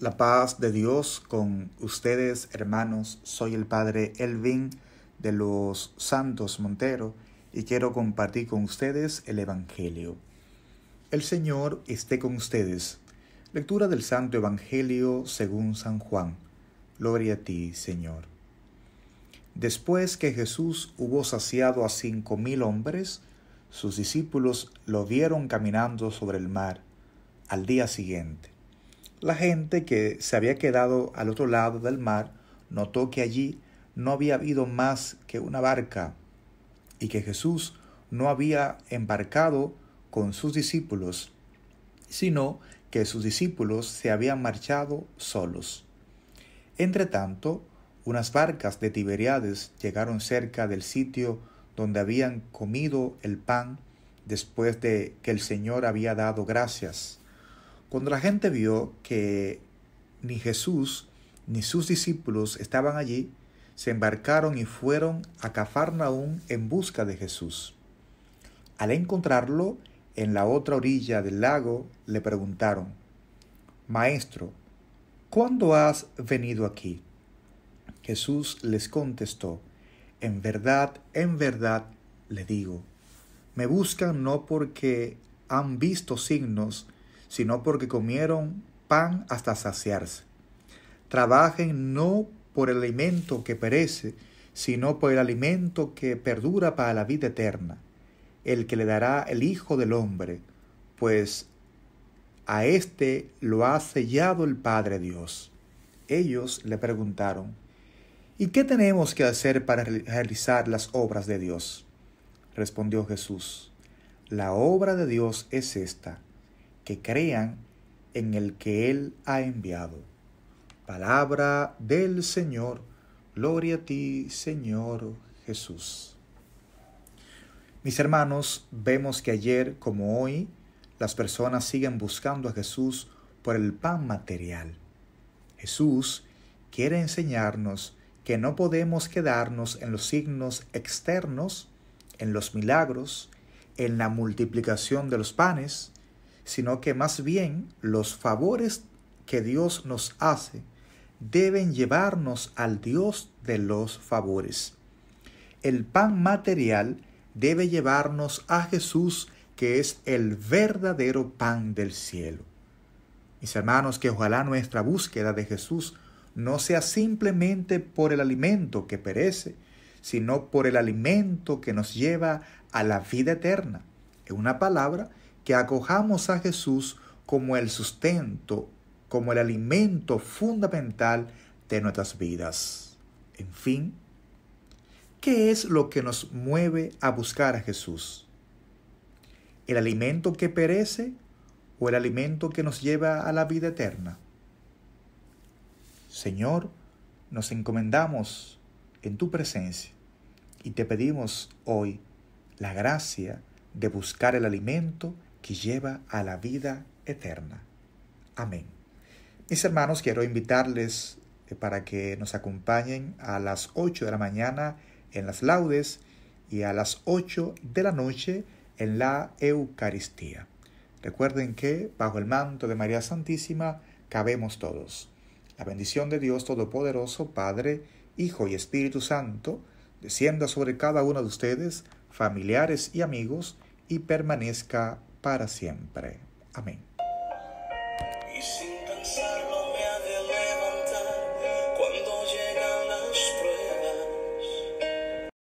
La paz de Dios con ustedes, hermanos. Soy el Padre Elvin de los Santos Montero y quiero compartir con ustedes el Evangelio. El Señor esté con ustedes. Lectura del Santo Evangelio según San Juan. Gloria a ti, Señor. Después que Jesús hubo saciado a cinco mil hombres, sus discípulos lo vieron caminando sobre el mar al día siguiente. La gente que se había quedado al otro lado del mar notó que allí no había habido más que una barca y que Jesús no había embarcado con sus discípulos, sino que sus discípulos se habían marchado solos. Entretanto, unas barcas de Tiberiades llegaron cerca del sitio donde habían comido el pan después de que el Señor había dado gracias. Cuando la gente vio que ni Jesús ni sus discípulos estaban allí, se embarcaron y fueron a Cafarnaún en busca de Jesús. Al encontrarlo en la otra orilla del lago, le preguntaron, Maestro, ¿cuándo has venido aquí? Jesús les contestó, En verdad, en verdad, le digo, me buscan no porque han visto signos, sino porque comieron pan hasta saciarse. Trabajen no por el alimento que perece, sino por el alimento que perdura para la vida eterna, el que le dará el Hijo del Hombre, pues a éste lo ha sellado el Padre Dios. Ellos le preguntaron, ¿y qué tenemos que hacer para realizar las obras de Dios? Respondió Jesús, la obra de Dios es esta que crean en el que Él ha enviado. Palabra del Señor. Gloria a ti, Señor Jesús. Mis hermanos, vemos que ayer como hoy, las personas siguen buscando a Jesús por el pan material. Jesús quiere enseñarnos que no podemos quedarnos en los signos externos, en los milagros, en la multiplicación de los panes, sino que más bien los favores que Dios nos hace deben llevarnos al Dios de los favores. El pan material debe llevarnos a Jesús, que es el verdadero pan del cielo. Mis hermanos, que ojalá nuestra búsqueda de Jesús no sea simplemente por el alimento que perece, sino por el alimento que nos lleva a la vida eterna. En una palabra, que acojamos a Jesús como el sustento, como el alimento fundamental de nuestras vidas. En fin, ¿qué es lo que nos mueve a buscar a Jesús? ¿El alimento que perece o el alimento que nos lleva a la vida eterna? Señor, nos encomendamos en tu presencia y te pedimos hoy la gracia de buscar el alimento que lleva a la vida eterna. Amén. Mis hermanos, quiero invitarles eh, para que nos acompañen a las 8 de la mañana en las laudes y a las 8 de la noche en la Eucaristía. Recuerden que bajo el manto de María Santísima cabemos todos. La bendición de Dios Todopoderoso, Padre, Hijo y Espíritu Santo, descienda sobre cada uno de ustedes, familiares y amigos, y permanezca para siempre. Amén.